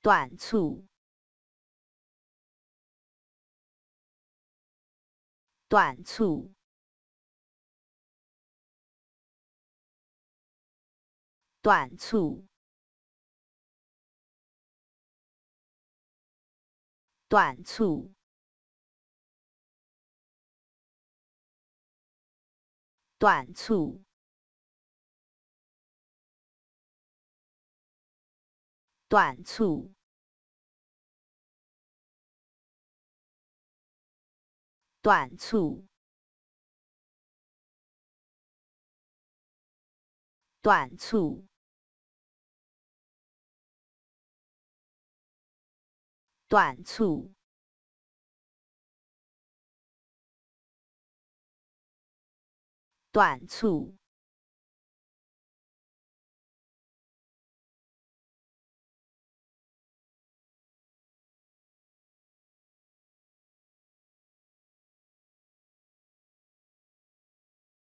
短促，短促，短促，短促，短促。短促，短促，短促，短促，短促。